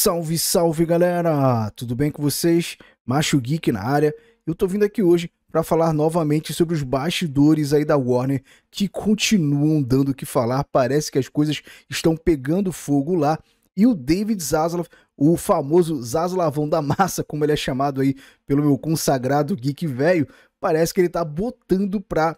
Salve, salve galera! Tudo bem com vocês? Macho Geek na área. Eu tô vindo aqui hoje para falar novamente sobre os bastidores aí da Warner que continuam dando o que falar. Parece que as coisas estão pegando fogo lá. E o David Zaslav, o famoso Zaslavão da massa, como ele é chamado aí pelo meu consagrado geek velho, parece que ele tá botando pra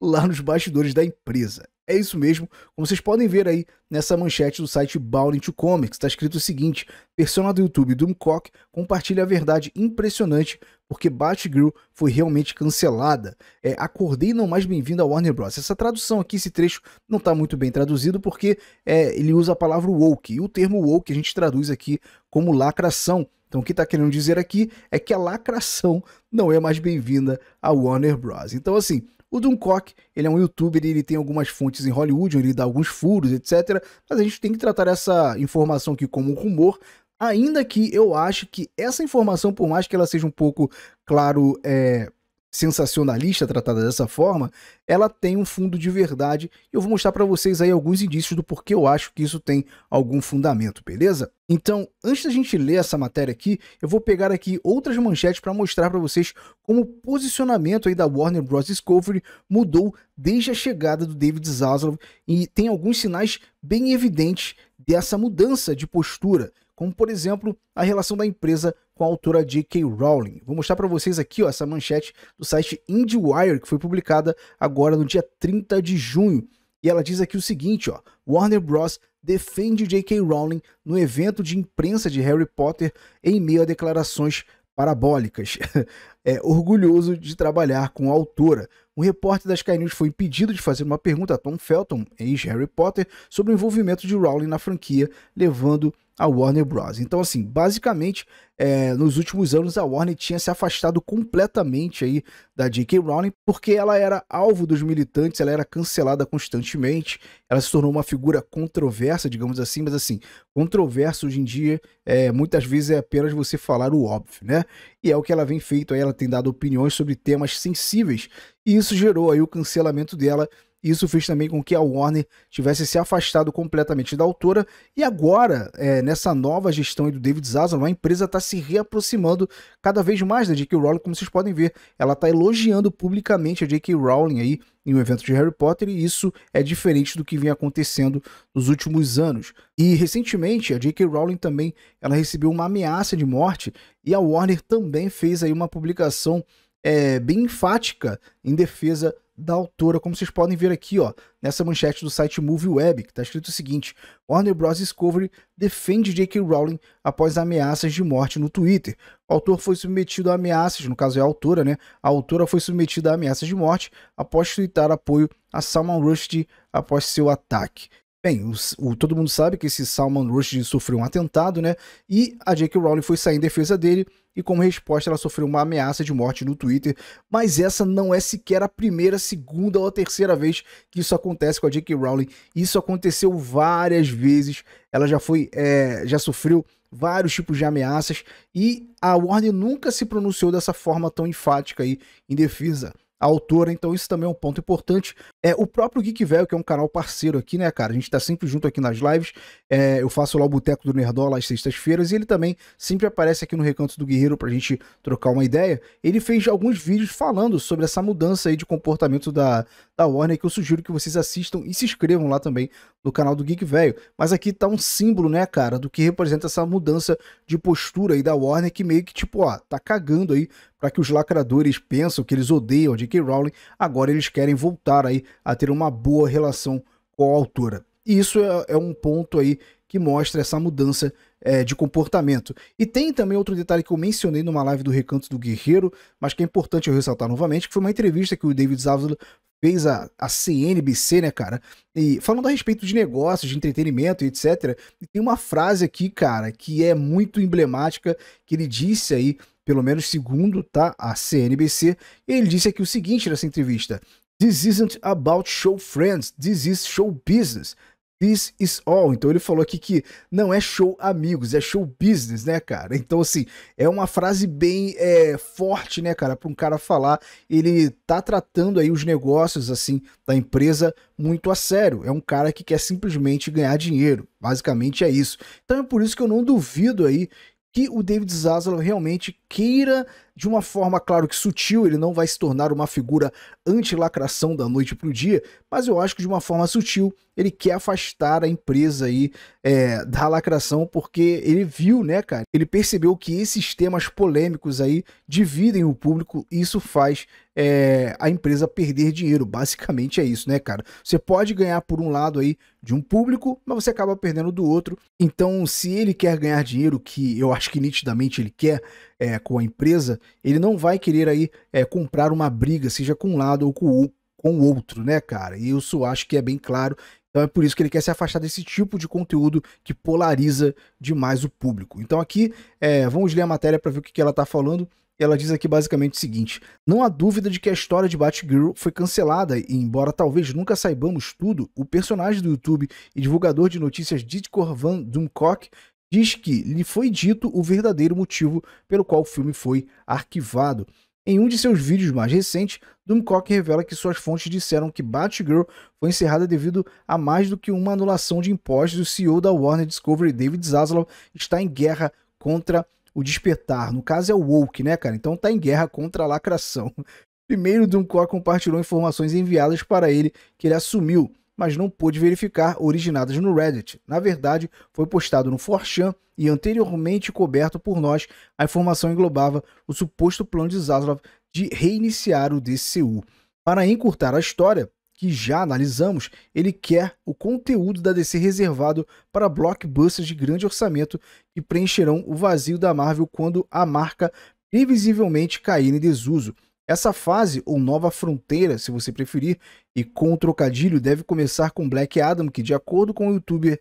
lá nos bastidores da empresa. É isso mesmo, como vocês podem ver aí nessa manchete do site Bound to Comics, está escrito o seguinte: Persona do YouTube Doomcock compartilha a verdade impressionante porque Batgirl foi realmente cancelada. É, acordei não mais bem-vindo a Warner Bros. Essa tradução aqui, esse trecho, não está muito bem traduzido porque é, ele usa a palavra woke e o termo woke a gente traduz aqui como lacração. Então, o que está querendo dizer aqui é que a lacração não é mais bem-vinda a Warner Bros. Então, assim, o Duncock, ele é um youtuber e ele tem algumas fontes em Hollywood, onde ele dá alguns furos, etc. Mas a gente tem que tratar essa informação aqui como um rumor, ainda que eu acho que essa informação, por mais que ela seja um pouco, claro, é, sensacionalista tratada dessa forma, ela tem um fundo de verdade. Eu vou mostrar para vocês aí alguns indícios do porquê eu acho que isso tem algum fundamento, beleza? Então, antes da gente ler essa matéria aqui, eu vou pegar aqui outras manchetes para mostrar para vocês como o posicionamento aí da Warner Bros. Discovery mudou desde a chegada do David Zaslav e tem alguns sinais bem evidentes dessa mudança de postura, como por exemplo a relação da empresa com a autora J.K. Rowling. Vou mostrar para vocês aqui ó, essa manchete do site IndieWire, que foi publicada agora no dia 30 de junho. E ela diz aqui o seguinte: ó, Warner Bros. defende J.K. Rowling no evento de imprensa de Harry Potter em meio a declarações parabólicas. é orgulhoso de trabalhar com a autora. Um repórter da Sky News foi impedido de fazer uma pergunta a Tom Felton, ex-Harry Potter, sobre o envolvimento de Rowling na franquia, levando a Warner Bros. Então, assim, basicamente, é, nos últimos anos a Warner tinha se afastado completamente aí da J.K. Rowling porque ela era alvo dos militantes, ela era cancelada constantemente, ela se tornou uma figura controversa, digamos assim, mas assim, controversa hoje em dia é, muitas vezes é apenas você falar o óbvio, né? E é o que ela vem feito aí, ela tem dado opiniões sobre temas sensíveis e isso gerou aí o cancelamento dela isso fez também com que a Warner tivesse se afastado completamente da autora e agora, é, nessa nova gestão do David Zaslav, a empresa está se reaproximando cada vez mais da J.K. Rowling, como vocês podem ver. Ela está elogiando publicamente a J.K. Rowling aí em um evento de Harry Potter e isso é diferente do que vinha acontecendo nos últimos anos. E recentemente a J.K. Rowling também ela recebeu uma ameaça de morte e a Warner também fez aí uma publicação é, bem enfática em defesa da autora, como vocês podem ver aqui, ó, nessa manchete do site Movie Web, que está escrito o seguinte: Warner Bros. Discovery defende J.K. Rowling após ameaças de morte no Twitter. O autor foi submetido a ameaças, no caso é a autora, né? A autora foi submetida a ameaças de morte após twittar apoio a Salman Rushdie após seu ataque. Bem, o, o, todo mundo sabe que esse Salman Rushdie sofreu um atentado, né? E a J.K. Rowling foi sair em defesa dele e como resposta ela sofreu uma ameaça de morte no Twitter, mas essa não é sequer a primeira, segunda ou terceira vez que isso acontece com a J.K. Rowling. Isso aconteceu várias vezes. Ela já foi, é, já sofreu vários tipos de ameaças e a Warner nunca se pronunciou dessa forma tão enfática aí em defesa a autora, então isso também é um ponto importante. É o próprio Geek Velho, que é um canal parceiro aqui, né, cara? A gente tá sempre junto aqui nas lives. É, eu faço lá o Boteco do Nerdola às sextas-feiras e ele também sempre aparece aqui no Recanto do Guerreiro pra gente trocar uma ideia. Ele fez alguns vídeos falando sobre essa mudança aí de comportamento da, da Warner, que eu sugiro que vocês assistam e se inscrevam lá também no canal do Geek Velho. Mas aqui tá um símbolo, né, cara, do que representa essa mudança de postura aí da Warner, que meio que tipo, ó, tá cagando aí para que os lacradores pensam que eles odeiam J.K. Rowling, agora eles querem voltar aí a ter uma boa relação com a autora. E isso é, é um ponto aí que mostra essa mudança é, de comportamento. E tem também outro detalhe que eu mencionei numa live do Recanto do Guerreiro, mas que é importante eu ressaltar novamente, que foi uma entrevista que o David Zavala fez a, a CNBC, né, cara? E falando a respeito de negócios, de entretenimento e etc. E tem uma frase aqui, cara, que é muito emblemática, que ele disse aí, pelo menos segundo, tá? A CNBC. ele disse aqui o seguinte nessa entrevista: This isn't about show friends, this is show business. This is all. Então ele falou aqui que não é show amigos, é show business, né, cara? Então, assim, é uma frase bem é, forte, né, cara, para um cara falar. Ele tá tratando aí os negócios, assim, da empresa muito a sério. É um cara que quer simplesmente ganhar dinheiro. Basicamente é isso. Então é por isso que eu não duvido aí que o David Zaslav realmente queira de uma forma, claro que sutil, ele não vai se tornar uma figura anti-lacração da noite para o dia, mas eu acho que de uma forma sutil ele quer afastar a empresa aí é, da lacração, porque ele viu, né, cara? Ele percebeu que esses temas polêmicos aí dividem o público e isso faz é, a empresa perder dinheiro. Basicamente é isso, né, cara? Você pode ganhar por um lado aí de um público, mas você acaba perdendo do outro. Então, se ele quer ganhar dinheiro, que eu acho que nitidamente ele quer, é, com a empresa, ele não vai querer aí é, comprar uma briga, seja com um lado ou com o, com o outro, né, cara? E isso acho que é bem claro. Então é por isso que ele quer se afastar desse tipo de conteúdo que polariza demais o público. Então aqui, é, vamos ler a matéria para ver o que, que ela está falando. Ela diz aqui basicamente o seguinte: não há dúvida de que a história de Batgirl foi cancelada, e embora talvez nunca saibamos tudo, o personagem do YouTube e divulgador de notícias Dietmar Van Dumcock diz que lhe foi dito o verdadeiro motivo pelo qual o filme foi arquivado. Em um de seus vídeos mais recentes, Doomcock revela que suas fontes disseram que Batgirl foi encerrada devido a mais do que uma anulação de impostos. O CEO da Warner Discovery, David Zaslav, está em guerra contra o despertar. No caso é o woke, né, cara? Então tá em guerra contra a lacração. Primeiro, Doomcock compartilhou informações enviadas para ele que ele assumiu mas não pôde verificar originadas no Reddit. Na verdade, foi postado no 4chan e anteriormente coberto por nós, a informação englobava o suposto plano de Zaslav de reiniciar o DCU. Para encurtar a história, que já analisamos, ele quer o conteúdo da DC reservado para blockbusters de grande orçamento que preencherão o vazio da Marvel quando a marca previsivelmente cair em desuso. Essa fase, ou nova fronteira, se você preferir, e com o trocadilho, deve começar com Black Adam, que, de acordo com o youtuber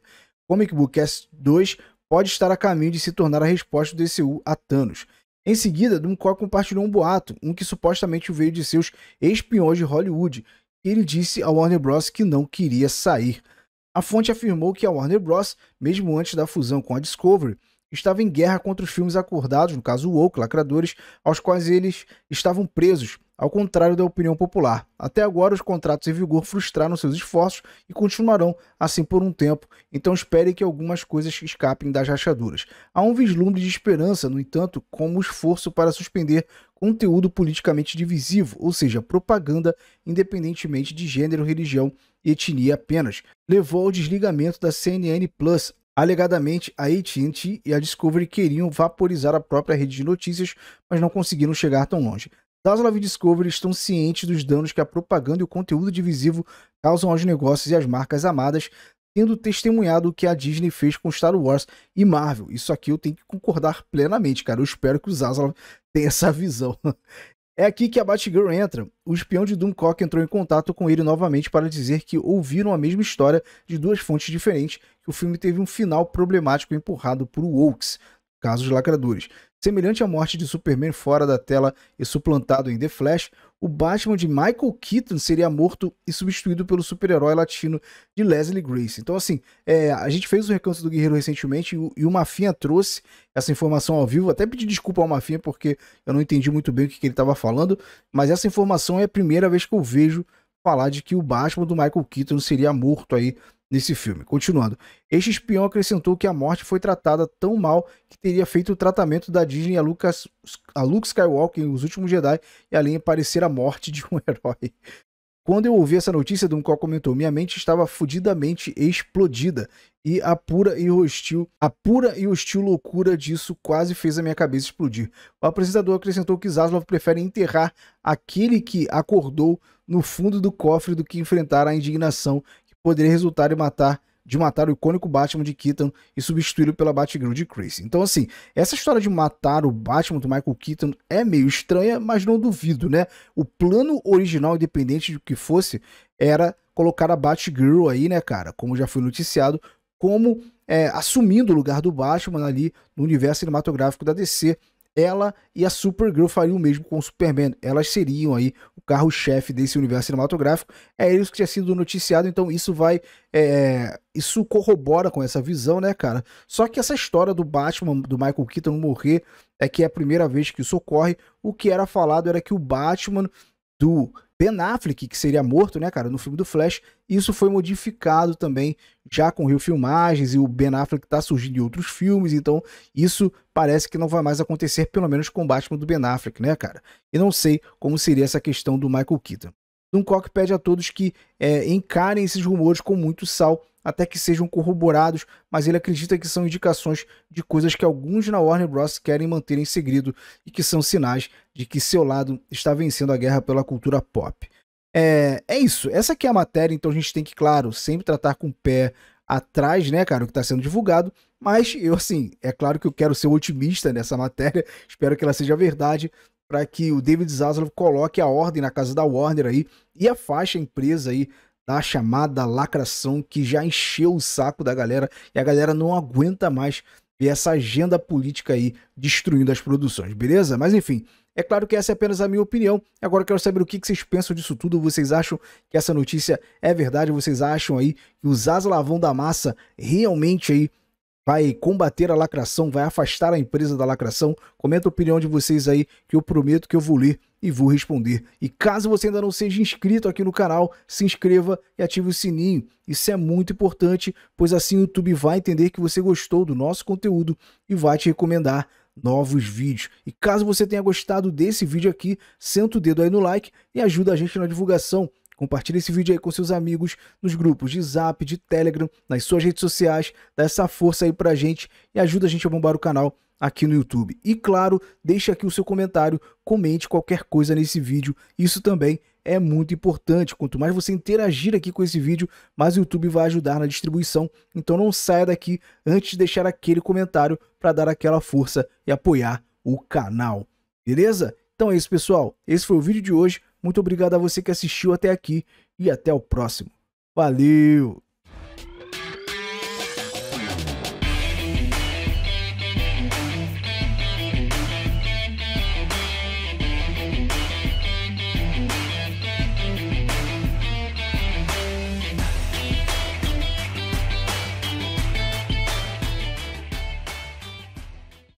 Comic Book S2, pode estar a caminho de se tornar a resposta do DCU a Thanos. Em seguida, Dummcock compartilhou um boato, um que supostamente veio de seus espiões de Hollywood, e ele disse a Warner Bros. que não queria sair. A fonte afirmou que a Warner Bros., mesmo antes da fusão com a Discovery, estava em guerra contra os filmes acordados, no caso o woke, lacradores, aos quais eles estavam presos, ao contrário da opinião popular. Até agora, os contratos em vigor frustraram seus esforços e continuarão assim por um tempo, então espere que algumas coisas escapem das rachaduras. Há um vislumbre de esperança, no entanto, como esforço para suspender conteúdo politicamente divisivo, ou seja, propaganda, independentemente de gênero, religião e etnia apenas, levou ao desligamento da CNN Plus, Alegadamente, a AT&T e a Discovery queriam vaporizar a própria rede de notícias, mas não conseguiram chegar tão longe. Zaslav e Discovery estão cientes dos danos que a propaganda e o conteúdo divisivo causam aos negócios e às marcas amadas, tendo testemunhado o que a Disney fez com Star Wars e Marvel. Isso aqui eu tenho que concordar plenamente, cara. Eu espero que o Zaslav tenha essa visão. É aqui que a Batgirl entra. O espião de Doomcock entrou em contato com ele novamente para dizer que ouviram a mesma história de duas fontes diferentes, que o filme teve um final problemático empurrado por Wokes, casos lacradores. Semelhante à morte de Superman fora da tela e suplantado em The Flash, o Batman de Michael Keaton seria morto e substituído pelo super-herói latino de Leslie Grace. Então, assim, é, a gente fez o recanto do Guerreiro recentemente e o, e o Mafinha trouxe essa informação ao vivo. Até pedi desculpa ao Mafinha porque eu não entendi muito bem o que, que ele estava falando, mas essa informação é a primeira vez que eu vejo falar de que o Batman do Michael Keaton seria morto aí nesse filme. Continuando, este espião acrescentou que a morte foi tratada tão mal que teria feito o tratamento da Disney a, Lucas, a Luke Skywalker em Os Últimos Jedi e além parecer a morte de um herói. Quando eu ouvi essa notícia, qual comentou: minha mente estava fudidamente explodida e a pura e hostil, a pura e hostil loucura disso quase fez a minha cabeça explodir. O apresentador acrescentou que Zaslav prefere enterrar aquele que acordou no fundo do cofre do que enfrentar a indignação poderia resultar em matar de matar o icônico Batman de Keaton e substituí-lo pela Batgirl de Chris. Então, assim, essa história de matar o Batman do Michael Keaton é meio estranha, mas não duvido, né? O plano original, independente do que fosse, era colocar a Batgirl aí, né, cara? Como já foi noticiado, como é, assumindo o lugar do Batman ali no universo cinematográfico da DC. Ela e a Supergirl fariam o mesmo com o Superman. Elas seriam aí carro-chefe desse universo cinematográfico, é isso que tinha sido noticiado, então isso vai. É, isso corrobora com essa visão, né, cara? Só que essa história do Batman, do Michael Keaton morrer, é que é a primeira vez que isso ocorre. O que era falado era que o Batman do Ben Affleck, que seria morto, né, cara, no filme do Flash. Isso foi modificado também, já com refilmagens, e o Ben Affleck tá surgindo em outros filmes, então isso parece que não vai mais acontecer, pelo menos com o Batman do Ben Affleck, né, cara? E não sei como seria essa questão do Michael Keaton. coque pede a todos que é, encarem esses rumores com muito sal até que sejam corroborados, mas ele acredita que são indicações de coisas que alguns na Warner Bros. querem manter em segredo e que são sinais de que seu lado está vencendo a guerra pela cultura pop. É, é isso, essa aqui é a matéria, então a gente tem que, claro, sempre tratar com o pé atrás, né, cara, o que está sendo divulgado, mas eu, assim, é claro que eu quero ser otimista nessa matéria, espero que ela seja verdade, para que o David Zaslav coloque a ordem na casa da Warner aí e afaste a empresa aí da chamada lacração que já encheu o saco da galera e a galera não aguenta mais ver essa agenda política aí destruindo as produções, beleza? Mas enfim, é claro que essa é apenas a minha opinião. Agora eu quero saber o que vocês pensam disso tudo. Vocês acham que essa notícia é verdade? Vocês acham aí que os aslavão da massa realmente aí vai combater a lacração, vai afastar a empresa da lacração? Comenta a opinião de vocês aí que eu prometo que eu vou ler e vou responder. E caso você ainda não seja inscrito aqui no canal, se inscreva e ative o sininho. Isso é muito importante, pois assim o YouTube vai entender que você gostou do nosso conteúdo e vai te recomendar novos vídeos. E caso você tenha gostado desse vídeo aqui, senta o dedo aí no like e ajuda a gente na divulgação. Compartilhe esse vídeo aí com seus amigos nos grupos de Zap, de Telegram, nas suas redes sociais. Dá essa força aí pra gente e ajuda a gente a bombar o canal aqui no YouTube. E claro, deixe aqui o seu comentário, comente qualquer coisa nesse vídeo. Isso também é muito importante. Quanto mais você interagir aqui com esse vídeo, mais o YouTube vai ajudar na distribuição. Então não saia daqui antes de deixar aquele comentário para dar aquela força e apoiar o canal. Beleza? Então é isso, pessoal. Esse foi o vídeo de hoje. Muito obrigado a você que assistiu até aqui e até o próximo. Valeu!